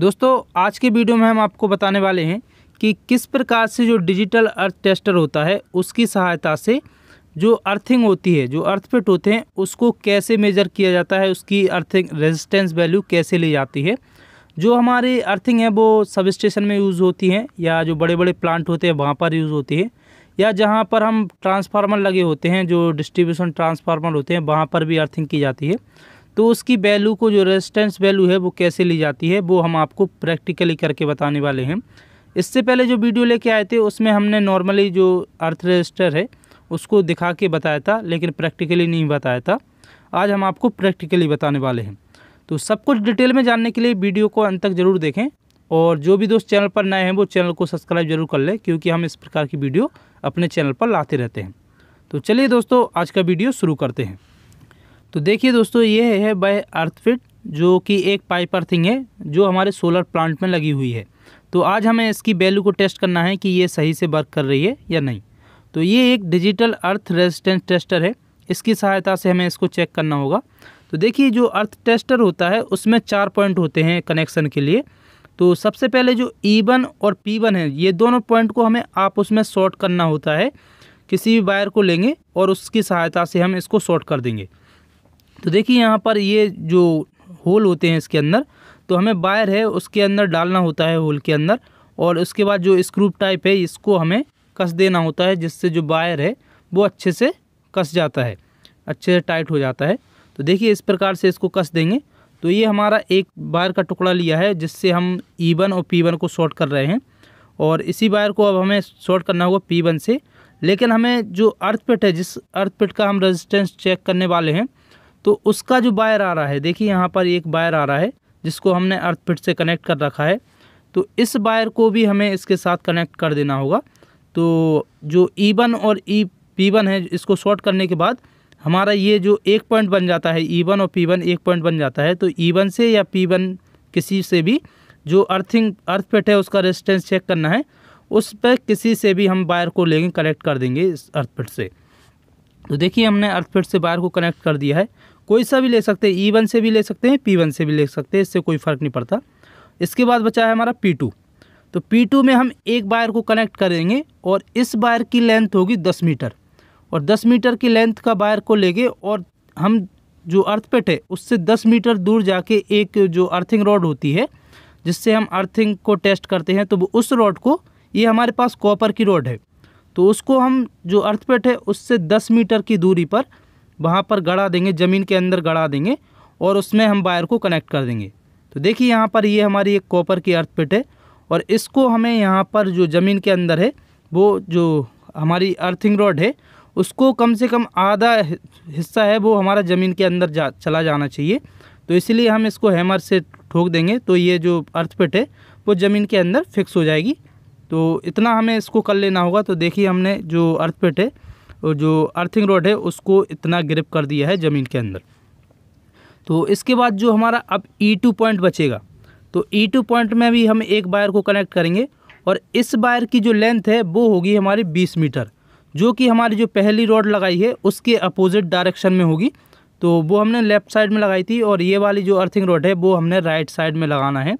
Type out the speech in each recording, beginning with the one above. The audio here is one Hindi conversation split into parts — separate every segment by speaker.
Speaker 1: दोस्तों आज के वीडियो में हम आपको बताने वाले हैं कि किस प्रकार से जो डिजिटल अर्थ टेस्टर होता है उसकी सहायता से जो अर्थिंग होती है जो अर्थफिट होते हैं उसको कैसे मेजर किया जाता है उसकी अर्थिंग रेजिस्टेंस वैल्यू कैसे ली जाती है जो हमारी अर्थिंग है वो सब स्टेशन में यूज़ होती हैं या जो बड़े बड़े प्लांट होते हैं वहाँ पर यूज़ होती है या जहाँ पर हम ट्रांसफार्मर लगे होते हैं जो डिस्ट्रीब्यूशन ट्रांसफार्मर होते हैं वहाँ पर भी अर्थिंग की जाती है तो उसकी वैल्यू को जो रेजिस्टेंस वैल्यू है वो कैसे ली जाती है वो हम आपको प्रैक्टिकली करके बताने वाले हैं इससे पहले जो वीडियो लेके आए थे उसमें हमने नॉर्मली जो अर्थ रजिस्टर है उसको दिखा के बताया था लेकिन प्रैक्टिकली नहीं बताया था आज हम आपको प्रैक्टिकली बताने वाले हैं तो सब कुछ डिटेल में जानने के लिए वीडियो को अंत तक ज़रूर देखें और जो भी दोस्त चैनल पर नए हैं वो चैनल को सब्सक्राइब जरूर कर लें क्योंकि हम इस प्रकार की वीडियो अपने चैनल पर लाते रहते हैं तो चलिए दोस्तों आज का वीडियो शुरू करते हैं तो देखिए दोस्तों ये है बाय अर्थफिट जो कि एक पाइप अर्थिंग है जो हमारे सोलर प्लांट में लगी हुई है तो आज हमें इसकी वैल्यू को टेस्ट करना है कि ये सही से वर्क कर रही है या नहीं तो ये एक डिजिटल अर्थ रेजिस्टेंस टेस्टर है इसकी सहायता से हमें इसको चेक करना होगा तो देखिए जो अर्थ टेस्टर होता है उसमें चार पॉइंट होते हैं कनेक्शन के लिए तो सबसे पहले जो E1 और P1 है ये दोनों पॉइंट को हमें आप उसमें शॉर्ट करना होता है किसी भी वायर को लेंगे और उसकी सहायता से हम इसको शॉर्ट कर देंगे तो देखिए यहाँ पर ये जो होल होते हैं इसके अंदर तो हमें वायर है उसके अंदर डालना होता है होल के अंदर और उसके बाद जो स्क्रूप टाइप है इसको हमें कस देना होता है जिससे जो वायर है वो अच्छे से कस जाता है अच्छे से टाइट हो जाता है तो देखिए इस प्रकार से इसको कस देंगे तो ये हमारा एक वायर का टुकड़ा लिया है जिससे हम ई e वन और पी वन को शॉर्ट कर रहे हैं और इसी वायर को अब हमें शॉर्ट करना होगा पी वन से लेकिन हमें जो अर्थ है जिस अर्थ का हम रेजिस्टेंस चेक करने वाले हैं तो उसका जो वायर आ रहा है देखिए यहाँ पर एक वायर आ रहा है जिसको हमने अर्थ फिट से कनेक्ट कर रखा है तो इस वायर को भी हमें इसके साथ कनेक्ट कर देना होगा तो जो ई e वन और ई e पी वन है इसको शॉर्ट करने के बाद हमारा ये जो एक पॉइंट बन जाता है ई e वन और पी वन एक पॉइंट बन जाता है तो ई वन से या पी वन किसी से भी जो अर्थिंग अर्थ फिट है उसका रेजिस्टेंस चेक करना है उस पर किसी से भी हम वायर को लेंगे कनेक्ट कर देंगे इस अर्थ फिट से तो देखिए हमने अर्थ फिट से वायर को कनेक्ट कर दिया है कोई सा भी ले सकते हैं ई e वन से भी ले सकते हैं पी वन से भी ले सकते हैं इससे कोई फ़र्क नहीं पड़ता इसके बाद बचा है हमारा पी टू तो पी टू में हम एक वायर को कनेक्ट करेंगे और इस वायर की लेंथ होगी दस मीटर और दस मीटर की लेंथ का वायर को लेंगे और हम जो अर्थपेट है उससे दस मीटर दूर जाके एक जो अर्थिंग रॉड होती है जिससे हम अर्थिंग को टेस्ट करते हैं तो उस रॉड को ये हमारे पास कॉपर की रॉड है तो उसको हम जो अर्थपेट है उससे दस मीटर की दूरी पर वहाँ पर गड़ा देंगे ज़मीन के अंदर गड़ा देंगे और उसमें हम वायर को कनेक्ट कर देंगे तो देखिए यहाँ पर ये हमारी एक कॉपर की अर्थ पिट है और इसको हमें यहाँ पर जो ज़मीन के अंदर है वो जो हमारी अर्थिंग रॉड है उसको कम से कम आधा हिस्सा है वो हमारा ज़मीन के अंदर जा चला जाना चाहिए तो इसलिए हम इसको हैमर से ठोक देंगे तो ये जो अर्थ पिट है वो ज़मीन के अंदर फिक्स हो जाएगी तो इतना हमें इसको कर लेना होगा तो देखिए हमने जो अर्थ पिट है जो अर्थिंग रोड है उसको इतना ग्रिप कर दिया है ज़मीन के अंदर तो इसके बाद जो हमारा अब ई टू पॉइंट बचेगा तो ई टू पॉइंट में भी हम एक वायर को कनेक्ट करेंगे और इस वायर की जो लेंथ है वो होगी हमारी बीस मीटर जो कि हमारी जो पहली रोड लगाई है उसके अपोजिट डायरेक्शन में होगी तो वो हमने लेफ़्ट साइड में लगाई थी और ये वाली जो अर्थिंग रोड है वो हमने राइट साइड में लगाना है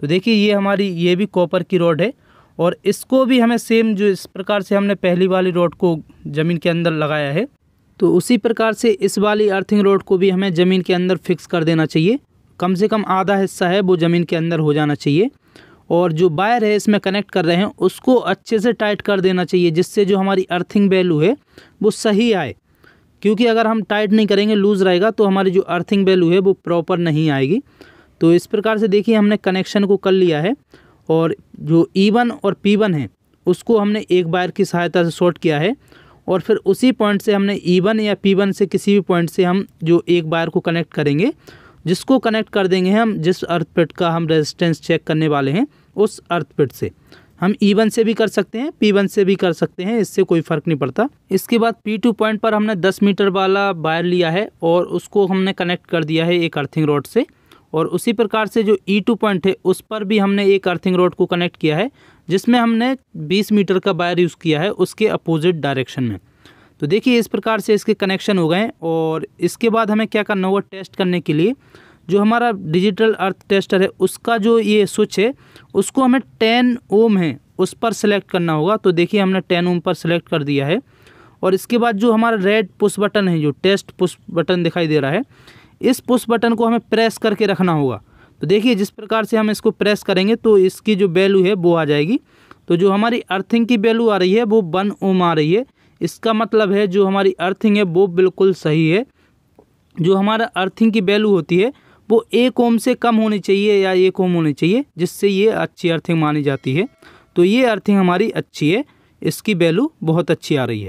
Speaker 1: तो देखिए ये हमारी ये भी कॉपर की रोड है और इसको भी हमें सेम जो इस प्रकार से हमने पहली वाली रोड को ज़मीन के अंदर लगाया है तो उसी प्रकार से इस वाली अर्थिंग रोड को भी हमें ज़मीन के अंदर फिक्स कर देना चाहिए कम से कम आधा हिस्सा है वो ज़मीन के अंदर हो जाना चाहिए और जो वायर है इसमें कनेक्ट कर रहे हैं उसको अच्छे से टाइट कर देना चाहिए जिससे जो हमारी अर्थिंग वैल्यू है वो सही आए क्योंकि अगर हम टाइट नहीं करेंगे लूज़ रहेगा तो हमारी जो अर्थिंग वैल्यू है वो प्रॉपर नहीं आएगी तो इस प्रकार से देखिए हमने कनेक्शन को कर लिया है और जो ई e वन और पी वन है उसको हमने एक बायर की सहायता से शॉर्ट किया है और फिर उसी पॉइंट से हमने ई e वन या पी वन से किसी भी पॉइंट से हम जो एक बायर को कनेक्ट करेंगे जिसको कनेक्ट कर देंगे हम जिस अर्थ पिट का हम रेजिस्टेंस चेक करने वाले हैं उस अर्थ पिट से हम ई e वन से भी कर सकते हैं पी वन से भी कर सकते हैं इससे कोई फ़र्क नहीं पड़ता इसके बाद पी टू पॉइंट पर हमने दस मीटर वाला वायर लिया है और उसको हमने कनेक्ट कर दिया है एक अर्थिंग रोड से और उसी प्रकार से जो ई टू पॉइंट है उस पर भी हमने एक अर्थिंग रोड को कनेक्ट किया है जिसमें हमने 20 मीटर का वायर यूज़ किया है उसके अपोजिट डायरेक्शन में तो देखिए इस प्रकार से इसके कनेक्शन हो गए और इसके बाद हमें क्या करना होगा टेस्ट करने के लिए जो हमारा डिजिटल अर्थ टेस्टर है उसका जो ये स्विच है उसको हमें टेन ओम है उस पर सेलेक्ट करना होगा तो देखिए हमने टेन ओम पर सेलेक्ट कर दिया है और इसके बाद जो हमारा रेड पुश बटन है जो टेस्ट पुश बटन दिखाई दे रहा है इस पुश बटन को हमें प्रेस करके रखना होगा तो देखिए जिस प्रकार से हम इसको प्रेस करेंगे तो इसकी जो वैल्यू है वो आ जाएगी तो जो हमारी अर्थिंग की वैल्यू आ रही है वो वन ओम आ रही है इसका मतलब है जो हमारी अर्थिंग है वो बिल्कुल सही है जो हमारा अर्थिंग की वैल्यू होती है वो एक ओम से कम होनी चाहिए या एक ओम होनी चाहिए जिससे ये अच्छी अर्थिंग मानी जाती है तो ये अर्थिंग हमारी अच्छी है इसकी वैल्यू बहुत अच्छी आ रही है